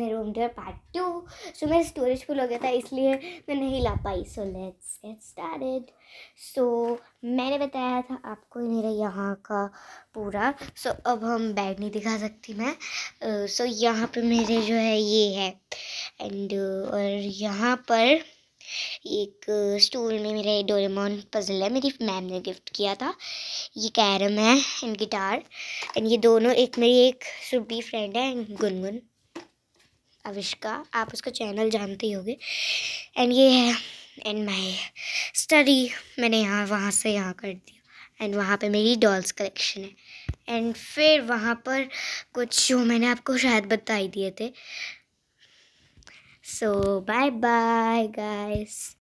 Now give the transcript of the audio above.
मेरे room dare part two so मेरा storage full हो गया था इसलिए मैं नहीं ला पाई so let's get started so मैंने बताया था आपको मेरा यहाँ का पूरा सो so, अब हम बैड नहीं दिखा सकती मैं सो uh, so, यहाँ पर मेरे जो है ये है एंड uh, और यहाँ पर एक स्टूल uh, में मेरा ये डोरेमोन पजल है मेरी मैम ने गिफ्ट किया था ये कैरम है एंड गिटार एंड ये दोनों एक मेरी एक सुबी फ्रेंड है एंड गुनगुन अविष्का आप उसका चैनल जानते ही होंगे एंड ये है एंड माई स्टडी मैंने यहाँ वहाँ से यहाँ कर दिया एंड वहाँ पे मेरी डॉल्स कलेक्शन है एंड फिर वहाँ पर कुछ जो मैंने आपको शायद बता ही दिए थे सो बाय बाय गाइस